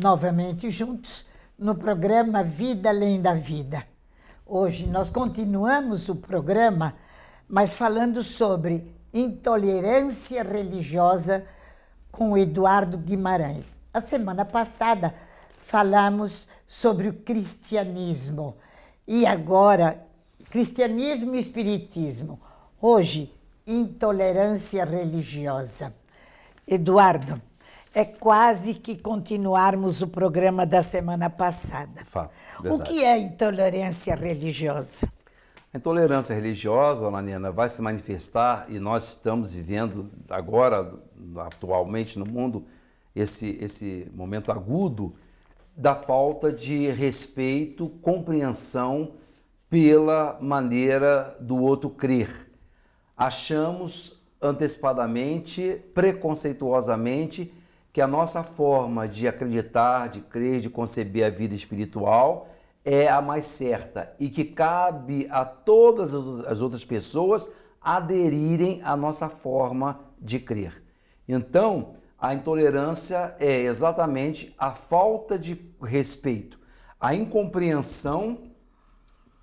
novamente juntos no programa Vida Além da Vida. Hoje nós continuamos o programa, mas falando sobre intolerância religiosa com Eduardo Guimarães. A semana passada falamos sobre o cristianismo e agora cristianismo e espiritismo. Hoje, intolerância religiosa. Eduardo, é quase que continuarmos o programa da semana passada. Fato, o que é intolerância religiosa? A intolerância religiosa, dona Nina, vai se manifestar e nós estamos vivendo agora, atualmente no mundo, esse, esse momento agudo da falta de respeito, compreensão pela maneira do outro crer. Achamos antecipadamente, preconceituosamente, que a nossa forma de acreditar, de crer, de conceber a vida espiritual é a mais certa e que cabe a todas as outras pessoas aderirem à nossa forma de crer. Então, a intolerância é exatamente a falta de respeito, a incompreensão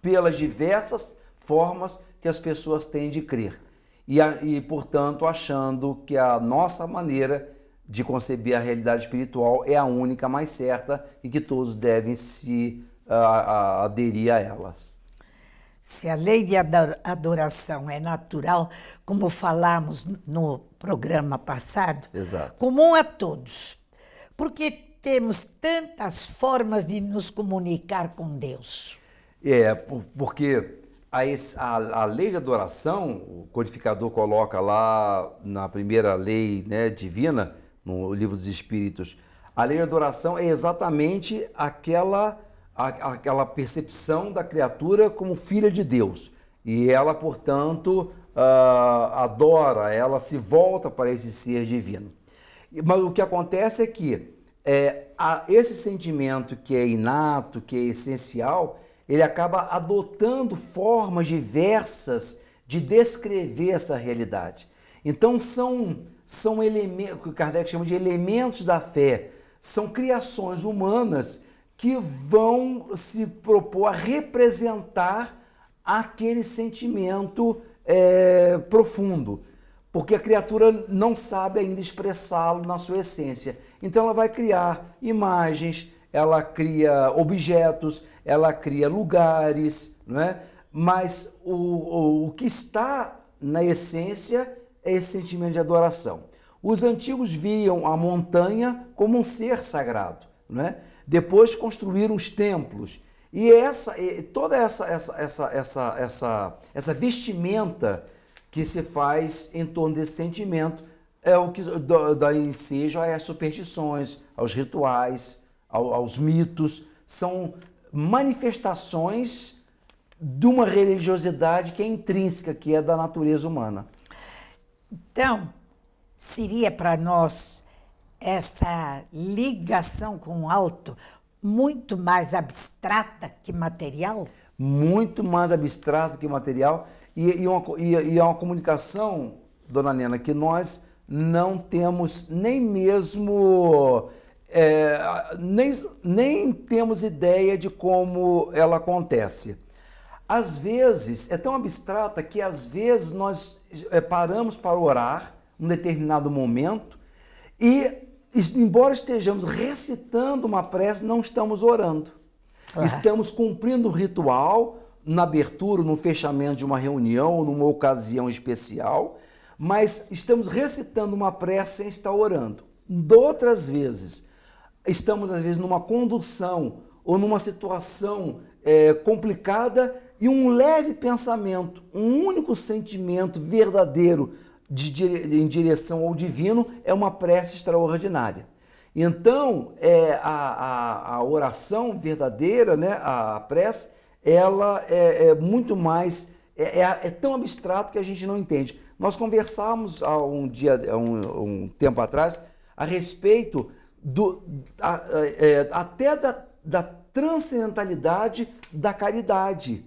pelas diversas formas que as pessoas têm de crer. E, e portanto, achando que a nossa maneira de conceber a realidade espiritual é a única mais certa e que todos devem se ah, aderir a ela. Se a lei de adoração é natural, como falamos no programa passado, Exato. comum a todos, porque temos tantas formas de nos comunicar com Deus. É, porque a, a, a, lei de adoração, o codificador coloca lá na primeira lei né, divina, no Livro dos Espíritos. A lei da adoração é exatamente aquela, a, aquela percepção da criatura como filha de Deus. E ela, portanto, uh, adora, ela se volta para esse ser divino. Mas o que acontece é que é, a, esse sentimento que é inato, que é essencial, ele acaba adotando formas diversas de descrever essa realidade. Então são são elementos, que Kardec chama de elementos da fé, são criações humanas que vão se propor a representar aquele sentimento é, profundo, porque a criatura não sabe ainda expressá-lo na sua essência. Então ela vai criar imagens, ela cria objetos, ela cria lugares, não é? mas o, o, o que está na essência esse sentimento de adoração. Os antigos viam a montanha como um ser sagrado, né? Depois construíram os templos e essa, e toda essa, essa, essa, essa, essa, essa vestimenta que se faz em torno desse sentimento é o que dá ensejo às superstições, aos rituais, ao, aos mitos, são manifestações de uma religiosidade que é intrínseca, que é da natureza humana. Então, seria para nós essa ligação com o alto muito mais abstrata que material? Muito mais abstrata que material. E, e, uma, e, e é uma comunicação, dona Nena, que nós não temos nem mesmo. É, nem, nem temos ideia de como ela acontece. Às vezes, é tão abstrata que às vezes nós é, paramos para orar num determinado momento e, embora estejamos recitando uma prece, não estamos orando. Ah. Estamos cumprindo um ritual na abertura, no fechamento de uma reunião, numa ocasião especial, mas estamos recitando uma prece sem estar orando. outras vezes, estamos às vezes numa condução ou numa situação é, complicada e um leve pensamento, um único sentimento verdadeiro de, de, em direção ao divino é uma prece extraordinária. Então, é, a, a, a, oração verdadeira, né, a prece, ela é, é muito mais, é, é, é, tão abstrato que a gente não entende. Nós conversávamos há um dia, há um, um, tempo atrás, a respeito do, a, é, é, até da, da transcendentalidade da caridade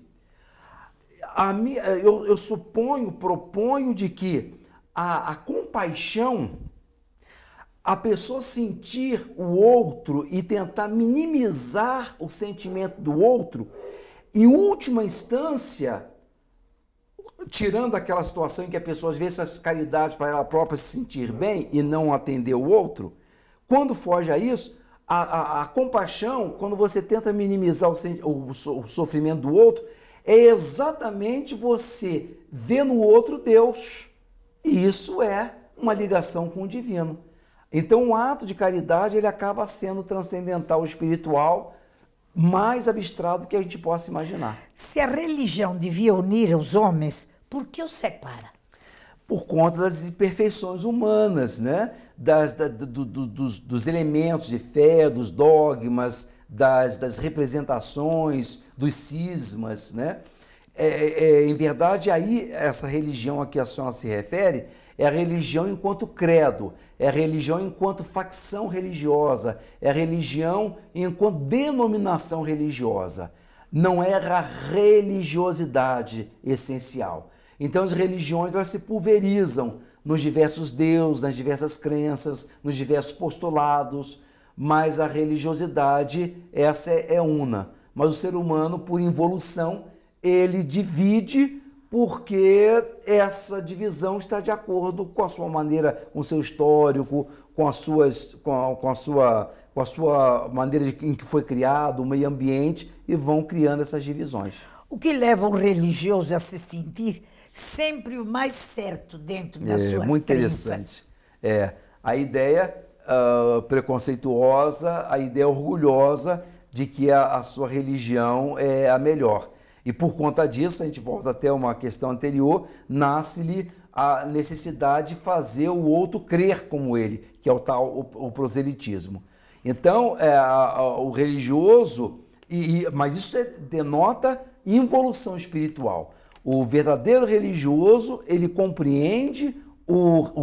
a, eh, eu, eu suponho, proponho de que a, a compaixão, a pessoa sentir o outro e tentar minimizar o sentimento do outro, em última instância, tirando aquela situação em que a pessoa às vezes faz caridade para ela própria se sentir bem e não atender o outro, quando foge a isso, a, a, a compaixão, quando você tenta minimizar o, o, o sofrimento do outro, é exatamente você ver no outro Deus. E isso é uma ligação com o divino. Então, o ato de caridade ele acaba sendo transcendental, espiritual, mais abstrato que a gente possa imaginar. Se a religião devia unir os homens, por que os separa? Por conta das imperfeições humanas, né? das, da, do, do, dos, dos elementos de fé, dos dogmas, das, das representações, dos cismas, né? É, é, é, em verdade, aí essa religião a que a senhora se refere é a religião enquanto credo, é a religião enquanto facção religiosa, é a religião enquanto denominação religiosa. Não era a religiosidade essencial. Então as religiões elas se pulverizam nos diversos deuses, nas diversas crenças, nos diversos postulados, mas a religiosidade essa é, é una. Mas o ser humano, por involução, ele divide porque essa divisão está de acordo com a sua maneira, com o seu histórico, com, as suas, com, a, com a sua, com a sua maneira de, em que foi criado, o meio ambiente, e vão criando essas divisões. O que leva um religioso a se sentir sempre o mais certo dentro das é, suas muito interessante. É, a ideia uh, preconceituosa, a ideia orgulhosa de que a, a sua religião é a melhor. E por conta disso, a gente volta até uma questão anterior, nasce-lhe a necessidade de fazer o outro crer como ele, que é o tal o, o proselitismo. Então, é, a, a, o religioso, e, e, mas isso é, denota involução espiritual. O verdadeiro religioso, ele compreende o,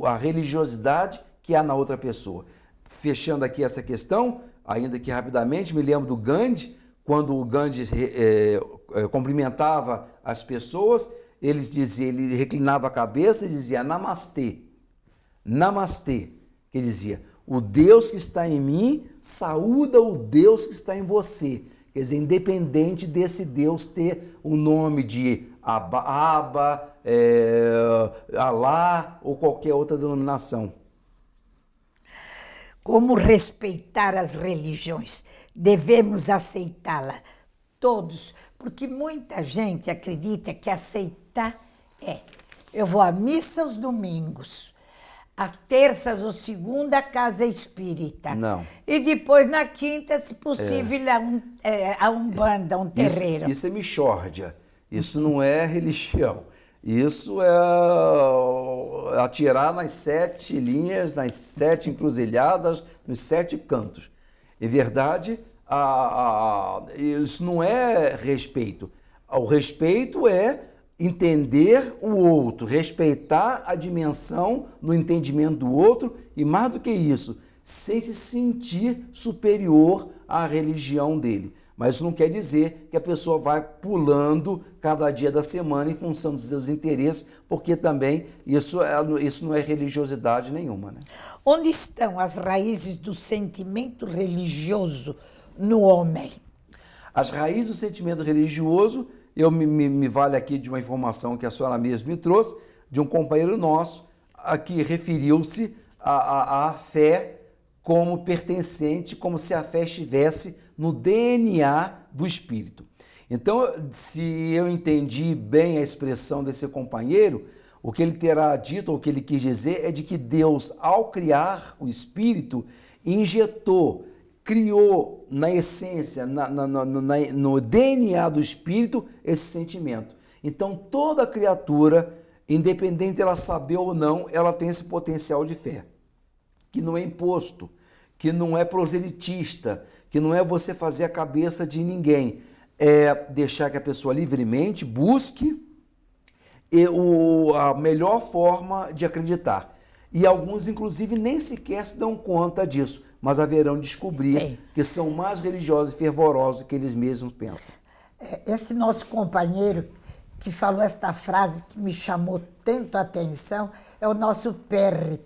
o, a religiosidade que há na outra pessoa. Fechando aqui essa questão, ainda que rapidamente, me lembro do Gandhi, quando o Gandhi é, cumprimentava as pessoas, ele, dizia, ele reclinava a cabeça e dizia Namastê, Namastê, que dizia, o Deus que está em mim saúda o Deus que está em você. Quer dizer, independente desse Deus ter o nome de Abba, Abba é, Alá ou qualquer outra denominação como respeitar as religiões. Devemos aceitá-la, todos, porque muita gente acredita que aceitar é. Eu vou à missa aos domingos, às terças ou segunda, casa espírita. Não. E depois, na quinta, se possível, é. a, um, é, a Umbanda, um terreiro. Isso, isso é michórdia. Isso não é religião. Isso é, é atirar nas sete linhas, nas sete encruzilhadas, nos sete cantos. É verdade, a, a, isso não é respeito. O respeito é entender o outro, respeitar a dimensão no entendimento do outro e, mais do que isso, sem se sentir superior à religião dele. Mas isso não quer dizer que a pessoa vai pulando cada dia da semana em função dos seus interesses, porque também isso, é, isso não é religiosidade nenhuma. Né? Onde estão as raízes do sentimento religioso no homem? As raízes do sentimento religioso, eu me, me, me vale aqui de uma informação que a senhora mesma me trouxe, de um companheiro nosso, a que referiu-se à fé como pertencente, como se a fé estivesse no DNA do espírito. Então, se eu entendi bem a expressão desse companheiro, o que ele terá dito ou o que ele quis dizer é de que Deus, ao criar o espírito, injetou, criou na essência, na, na, na, no DNA do espírito, esse sentimento. Então, toda criatura, independente ela saber ou não, ela tem esse potencial de fé, que não é imposto, que não é proselitista, que não é você fazer a cabeça de ninguém, é deixar que a pessoa livremente busque o, a melhor forma de acreditar. E alguns, inclusive, nem sequer se dão conta disso, mas haverão descobrir Sim. que são mais religiosos e fervorosos do que eles mesmos pensam. É, esse nosso companheiro que falou esta frase que me chamou tanto a atenção é o nosso Perry.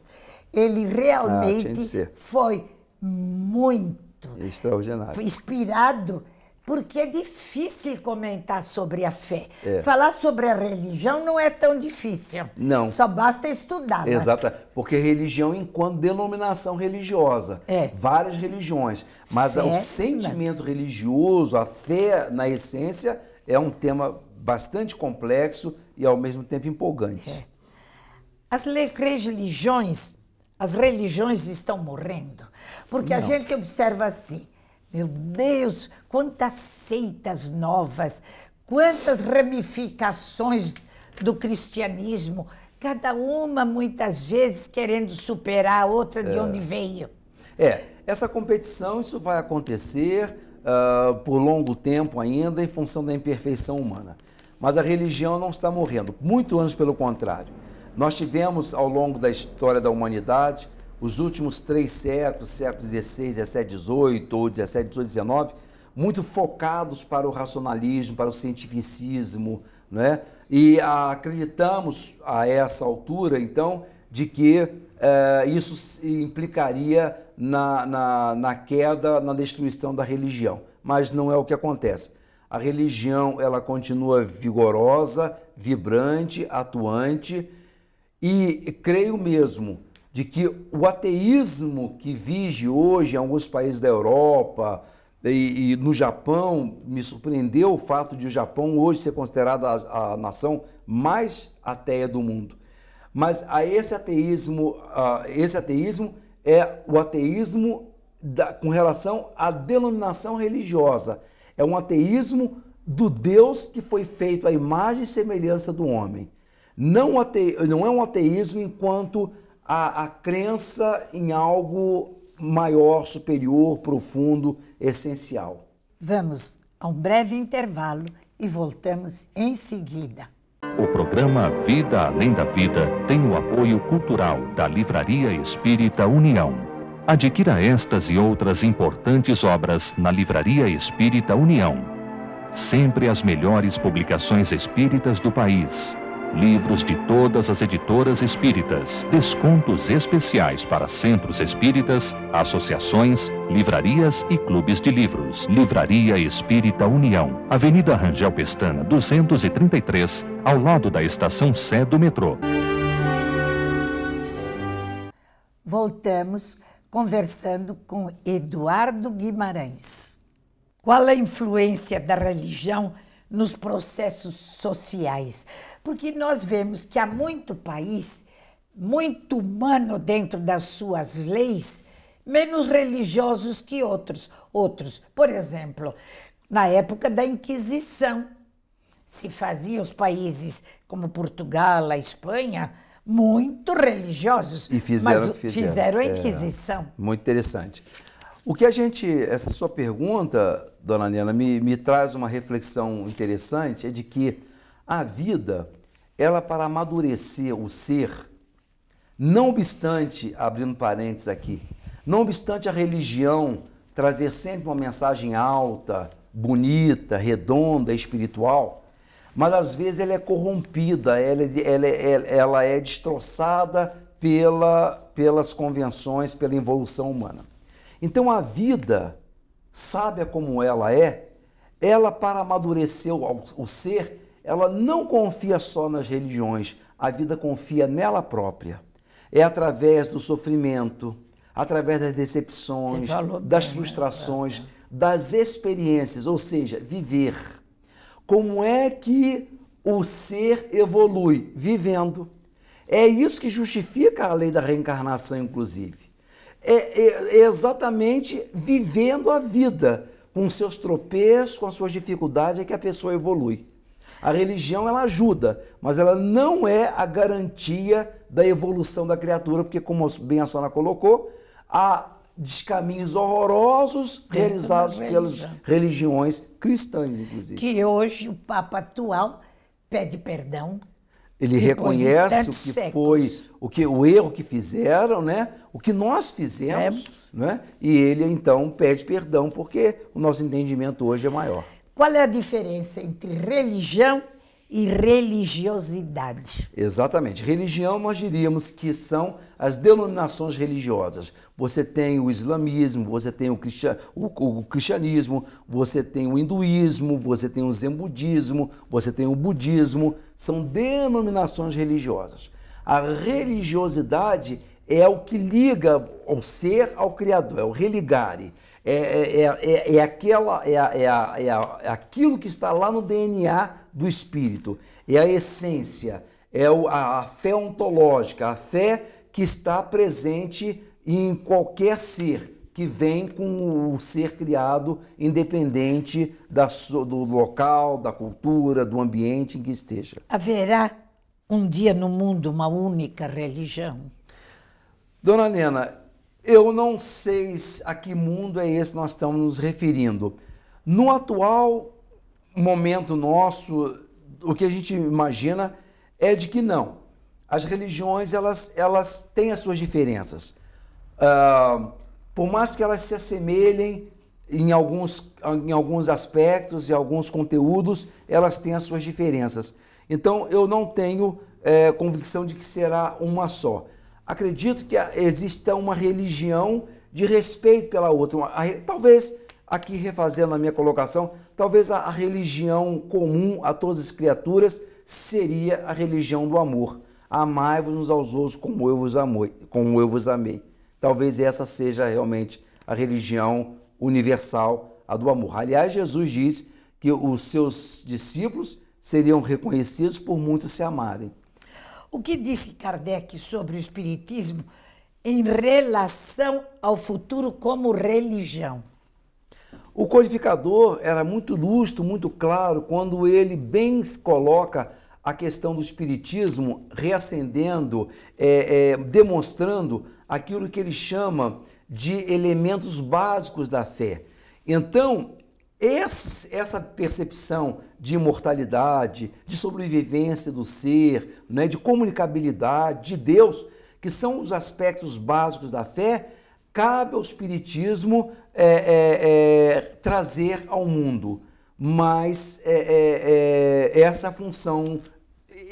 Ele ah, realmente ah, foi muito é extraordinário. Inspirado, porque é difícil comentar sobre a fé. É. Falar sobre a religião não é tão difícil. Não. Só basta estudar. Né? Exato. Porque religião enquanto denominação religiosa. É. Várias religiões. Mas fé, o sentimento religioso, a fé na essência, é um tema bastante complexo e ao mesmo tempo empolgante. É. As três religiões as religiões estão morrendo. Porque Não. a gente observa assim: meu Deus, quantas seitas novas, quantas ramificações do cristianismo, cada uma muitas vezes querendo superar a outra de é. onde veio. É, essa competição, isso vai acontecer uh, por longo tempo ainda, em função da imperfeição humana. Mas a religião não está morrendo, muito antes pelo contrário. Nós tivemos ao longo da história da humanidade, os últimos três séculos, séculos XVI, XVII, XVIII ou XVII, XVIII, XIX, muito focados para o racionalismo, para o cientificismo, né? E acreditamos a essa altura, então, de que eh, isso implicaria na, na, na queda, na destruição da religião. Mas não é o que acontece. A religião ela continua vigorosa, vibrante, atuante e creio mesmo de que o ateísmo que vige hoje em alguns países da Europa e, e no Japão, me surpreendeu o fato de o Japão hoje ser considerado a, a nação mais ateia do mundo. Mas a esse ateísmo, esse ateísmo é o ateísmo da, com relação à denominação religiosa. É um ateísmo do Deus que foi feito à imagem e semelhança do homem. Não, ate, não é um ateísmo enquanto a, a crença em algo maior, superior, profundo, essencial. Vamos a um breve intervalo e voltamos em seguida. O programa Vida Além da Vida tem o apoio cultural da Livraria Espírita União. Adquira estas e outras importantes obras na Livraria Espírita União. Sempre as melhores publicações espíritas do país livros de todas as editoras espíritas, descontos especiais para centros espíritas, associações, livrarias e clubes de livros. Livraria Espírita União, Avenida Rangel Pestana, 233, ao lado da estação Sé do metrô. Voltamos conversando com Eduardo Guimarães. Qual a influência da religião nos processos sociais. Porque nós vemos que há muito país, muito humano dentro das suas leis, menos religiosos que outros. Outros, por exemplo, na época da Inquisição, se fazia os países como Portugal, a Espanha, muito religiosos, e fizeram, mas fizeram, fizeram a é, Inquisição. É, muito interessante. O que a gente, essa sua pergunta dona Nena, me, me traz uma reflexão interessante, é de que a vida, ela para amadurecer o ser, não obstante, abrindo parênteses aqui, não obstante a religião trazer sempre uma mensagem alta, bonita, redonda, espiritual, mas às vezes ela é corrompida, ela, é é, ela, ela é destroçada pela, pelas convenções, pela evolução humana. Então a vida sábia como ela é, ela, para amadurecer o, o ser, ela não confia só nas religiões, a vida confia nela própria. É através do sofrimento, através das decepções, das né? frustrações, das experiências, ou seja, viver. Como é que o ser evolui? Vivendo. É isso que justifica a lei da reencarnação, inclusive. É, é, é exatamente vivendo a vida com seus tropeços, com as suas dificuldades, é que a pessoa evolui. A religião ela ajuda, mas ela não é a garantia da evolução da criatura, porque como bem a Sona colocou, há descaminhos horrorosos é, realizados pelas religiões cristãs, inclusive. Que hoje o Papa atual pede perdão ele Depois reconhece o que séculos. foi, o que o erro que fizeram, né? O que nós fizemos, é. né? E ele então pede perdão porque o nosso entendimento hoje é maior. Qual é a diferença entre religião e religiosidade. Exatamente. Religião, nós diríamos que são as denominações religiosas. Você tem o islamismo, você tem o, cristian... o, o cristianismo, você tem o hinduísmo, você tem o zen budismo, você tem o budismo. São denominações religiosas. A religiosidade é o que liga o ser ao Criador, é o religare. É é, é, é, é, aquela, é, é, é, é aquilo que está lá no DNA do espírito, é a essência, é a, a fé ontológica, a fé que está presente em qualquer ser que vem com o ser criado, independente da, do local, da cultura, do ambiente em que esteja. Haverá um dia no mundo uma única religião? Dona Nena, eu não sei a que mundo é esse que nós estamos nos referindo. No atual momento nosso, o que a gente imagina é de que não. As religiões elas, elas têm as suas diferenças. Uh, por mais que elas se assemelhem em alguns, em alguns aspectos e alguns conteúdos, elas têm as suas diferenças. Então eu não tenho é, convicção de que será uma só acredito que exista uma religião de respeito pela outra. talvez, aqui refazendo a minha colocação, talvez a, a religião comum a todas as criaturas seria a religião do amor. Amai-vos uns aos outros como eu vos amei. Como eu vos amei. Talvez essa seja realmente a religião universal, a do amor. Aliás, Jesus diz que os seus discípulos seriam reconhecidos por muito se amarem. O que disse Kardec sobre o Espiritismo em relação ao futuro como religião? O codificador era muito lustro, muito claro, quando ele bem coloca a questão do espiritismo reacendendo, é, é, demonstrando aquilo que ele chama de elementos básicos da fé. Então, essa percepção de imortalidade, de sobrevivência do ser, né, de comunicabilidade, de Deus, que são os aspectos básicos da fé, cabe ao Espiritismo é, é, é, trazer ao mundo. Mas é, é, é, essa função,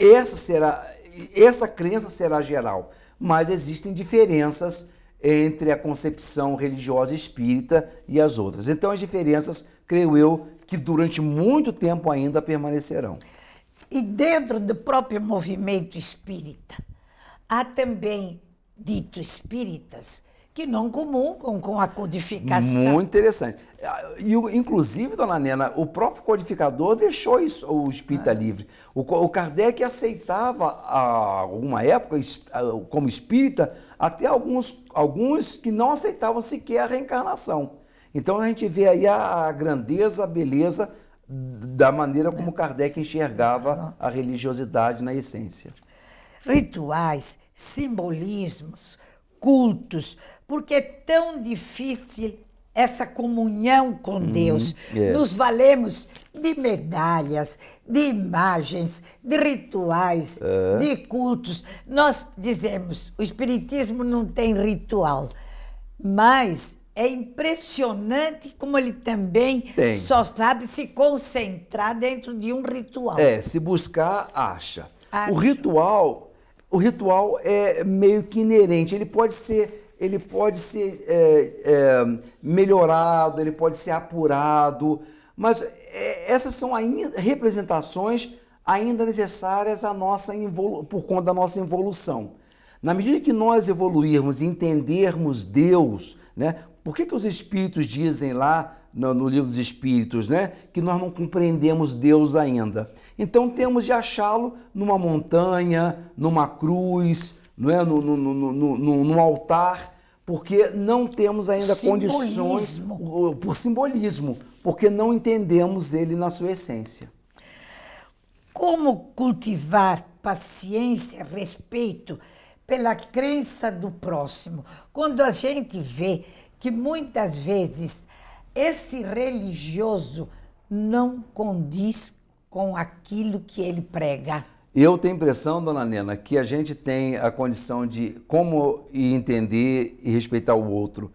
essa, será, essa crença será geral. Mas existem diferenças entre a concepção religiosa espírita e as outras. Então, as diferenças creio eu, que durante muito tempo ainda permanecerão. E dentro do próprio movimento espírita, há também dito espíritas que não comungam com a codificação. Muito interessante. Ah, e, inclusive, dona Nena, o próprio codificador deixou isso, o espírita ah. livre. O, o Kardec aceitava, a alguma época, ah, como espírita, até alguns, alguns que não aceitavam sequer a reencarnação. Então a gente vê aí a, grandeza, a beleza da maneira como Kardec enxergava a religiosidade na essência. Rituais, simbolismos, cultos, porque é tão difícil essa comunhão com uhum, Deus. é. Nos valemos de medalhas, de imagens, de rituais, é. de cultos. Nós dizemos, o Espiritismo não tem ritual, mas é impressionante como ele também Tem. só sabe se concentrar dentro de um ritual. É, se buscar, acha. O ritual, o ritual é meio que inerente. Ele pode ser, ele pode ser é, é, melhorado, ele pode ser apurado, mas é, essas são ainda representações ainda necessárias à nossa por conta da nossa evolução. Na medida que nós evoluirmos e entendermos Deus, né, por que, que os espíritos dizem lá no, no, livro dos espíritos, né, que nós não compreendemos Deus ainda? Então temos de achá-lo numa montanha, numa cruz, não é, no, no, no, no, no altar, porque não temos ainda simbolismo. condições por, por simbolismo, porque não entendemos ele na sua essência. Como cultivar paciência, respeito pela crença do próximo? Quando a gente vê que muitas vezes esse religioso não condiz com aquilo que ele prega. Eu tenho a impressão, dona Nena, que a gente tem a condição de como entender e respeitar o outro.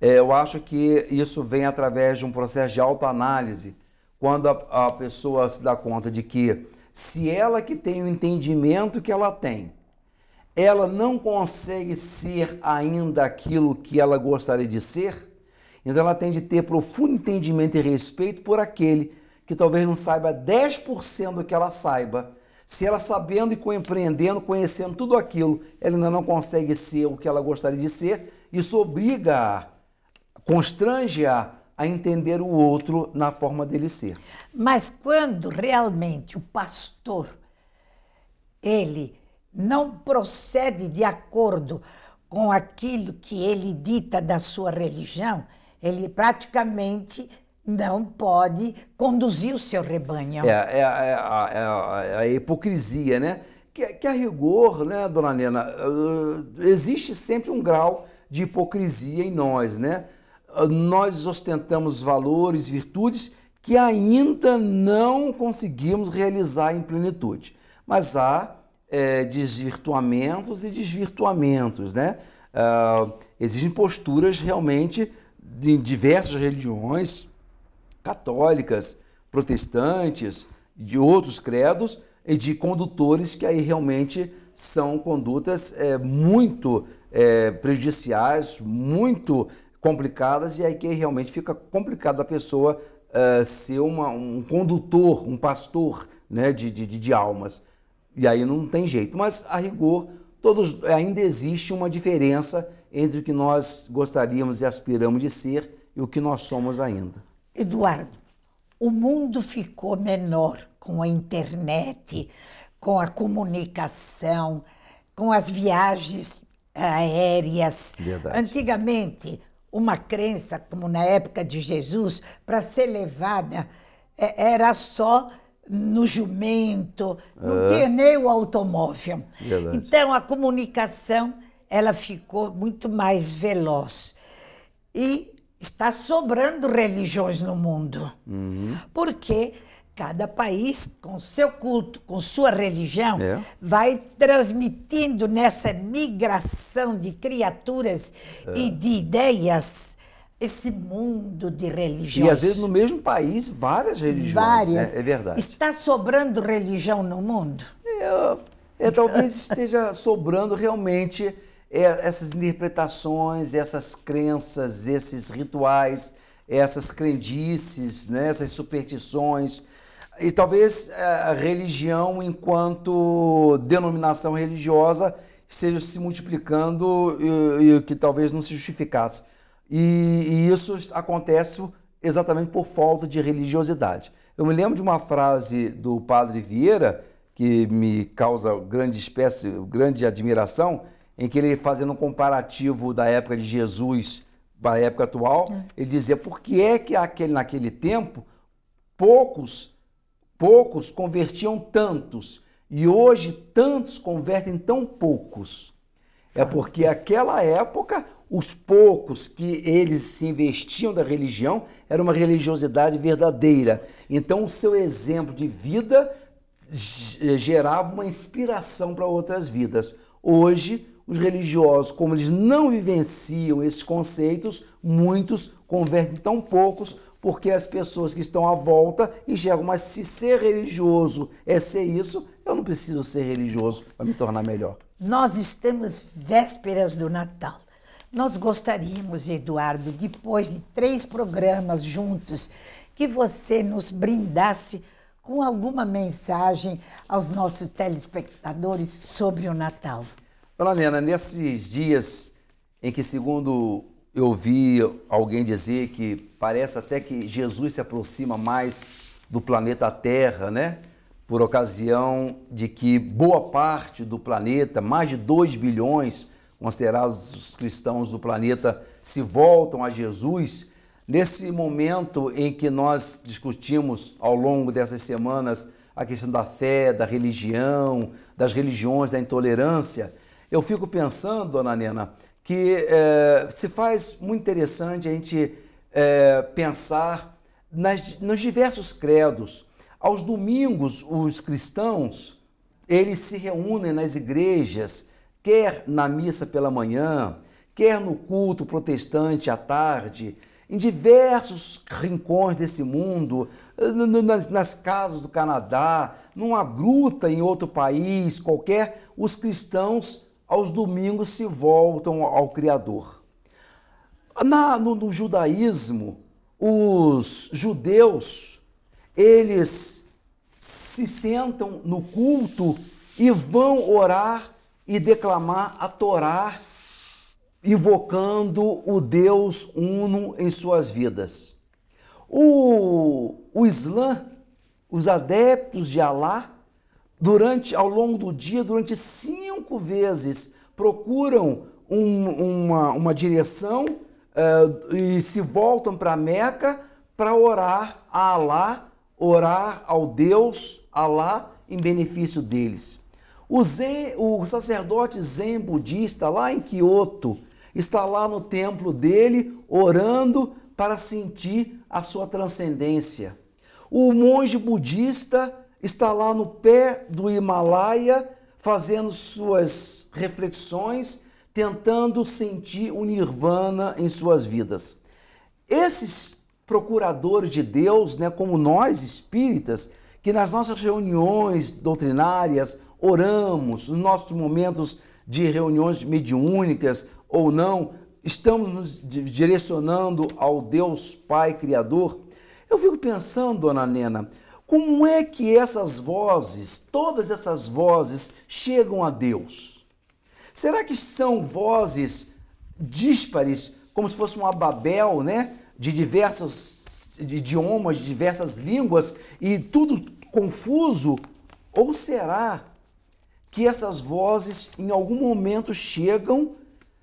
É, eu acho que isso vem através de um processo de autoanálise, quando a, a pessoa se dá conta de que se ela que tem o entendimento que ela tem, ela não consegue ser ainda aquilo que ela gostaria de ser, então ela tem de ter profundo entendimento e respeito por aquele que talvez não saiba 10% do que ela saiba. Se ela sabendo e compreendendo, conhecendo tudo aquilo, ela ainda não consegue ser o que ela gostaria de ser, isso obriga, constrange-a a entender o outro na forma dele ser. Mas quando realmente o pastor ele não procede de acordo com aquilo que ele dita da sua religião, ele praticamente não pode conduzir o seu rebanho. É, é, é, a, é a, é hipocrisia, né? Que, que, a rigor, né, dona Nena uh, existe sempre um grau de hipocrisia em nós, né? nós ostentamos valores, virtudes que ainda não conseguimos realizar em plenitude. Mas há é, desvirtuamentos e desvirtuamentos, né? Uh, existem posturas realmente de diversas religiões, católicas, protestantes, de outros credos e de condutores que aí realmente são condutas é, muito é, prejudiciais, muito complicadas e aí que realmente fica complicado a pessoa é, ser uma, um condutor, um pastor né, de, de, de almas. E aí não tem jeito. Mas, a rigor, todos, ainda existe uma diferença entre o que nós gostaríamos e aspiramos de ser e o que nós somos ainda. Eduardo, o mundo ficou menor com a internet, com a comunicação, com as viagens aéreas. Verdade. Antigamente, uma crença, como na época de Jesus, para ser levada, é, era só no jumento, não tinha nem o automóvel. Verdade. Então a comunicação ela ficou muito mais veloz. E está sobrando religiões no mundo. Uhum. Porque cada país, com seu culto, com sua religião, é. vai transmitindo nessa migração de criaturas é. e de ideias esse mundo de religiões. E às vezes no mesmo país, várias religiões. Né? Várias. Né? É verdade. Está sobrando religião no mundo? eu talvez esteja sobrando realmente é, essas interpretações, essas crenças, esses rituais, essas crendices, né? essas superstições. E talvez é, a religião, enquanto denominação religiosa, esteja se multiplicando e, e que talvez não se justificasse. E, e isso acontece exatamente por falta de religiosidade. Eu me lembro de uma frase do padre Vieira, que me causa grande espécie, grande admiração, em que ele fazendo um comparativo da época de Jesus para a época atual, é. ele dizia por que é que aquele, naquele tempo poucos poucos convertiam tantos e hoje tantos convertem tão poucos. É porque aquela época os poucos que eles se investiam da religião era uma religiosidade verdadeira. Então, o seu exemplo de vida eh, gerava uma inspiração para outras vidas. Hoje, os religiosos, como eles não vivenciam esses conceitos, muitos convertem tão poucos porque as pessoas que estão à volta enxergam, mas se ser religioso é ser isso, eu não preciso ser religioso para me tornar melhor. Nós estamos vésperas do Natal. Nós gostaríamos, Eduardo, depois de três programas juntos, que você nos brindasse com alguma mensagem aos nossos telespectadores sobre o Natal. Olá, Helena, nesses dias em que, segundo eu ouvi alguém dizer que parece até que Jesus se aproxima mais do planeta Terra, né? Por ocasião de que boa parte do planeta, mais de 2 bilhões, considerados cristãos do planeta, se voltam a Jesus, nesse momento em que nós discutimos ao longo dessas semanas a questão da fé, da religião, das religiões, da intolerância, eu fico pensando, dona Nena, que é, se faz muito interessante a gente é, pensar nas, nos diversos credos. Aos domingos, os cristãos, eles se reúnem nas igrejas quer na missa pela manhã, quer no culto protestante à tarde, em diversos rincões desse mundo, nas, nas, casas do Canadá, numa gruta em outro país qualquer, os cristãos aos domingos se voltam ao Criador. Na, no, no judaísmo, os judeus, eles se sentam no culto e vão orar e declamar a Torá, invocando o Deus Uno em suas vidas. O, o Islã, os adeptos de Alá, durante ao longo do dia, durante cinco vezes, procuram um, uma, uma direção uh, e se voltam para Meca para orar a Alá, orar ao Deus Alá em benefício deles. O, o sacerdote zen budista lá em Kyoto está lá no templo dele orando para sentir a sua transcendência. O monge budista está lá no pé do Himalaia fazendo suas reflexões, tentando sentir o nirvana em suas vidas. Esses procuradores de Deus, né, como nós espíritas, que nas nossas reuniões doutrinárias oramos, nos nossos momentos de reuniões mediúnicas ou não, estamos nos direcionando ao Deus Pai Criador? Eu fico pensando, dona Nena, como é que essas vozes, todas essas vozes, chegam a Deus? Será que são vozes díspares, como se fosse um Ababel né? De diversos idiomas, de diversas línguas e tudo confuso? Ou será que essas vozes em algum momento chegam,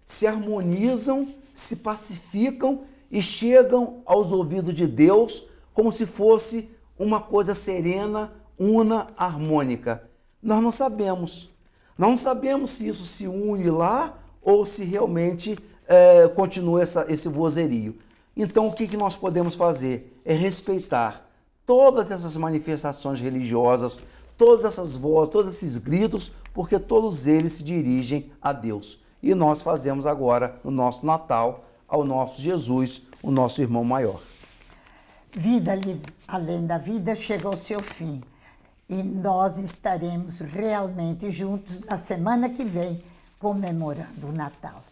se harmonizam, se pacificam e chegam aos ouvidos de Deus como se fosse uma coisa serena, una, harmônica. Nós não sabemos. Não sabemos se isso se une lá ou se realmente é, continua essa, esse vozerio. Então, o que, que nós podemos fazer? É respeitar todas essas manifestações religiosas, todas essas vozes, todos esses gritos, porque todos eles se dirigem a Deus. E nós fazemos agora o nosso Natal ao nosso Jesus, o nosso irmão maior. Vida além da vida chega ao seu fim e nós estaremos realmente juntos na semana que vem comemorando o Natal.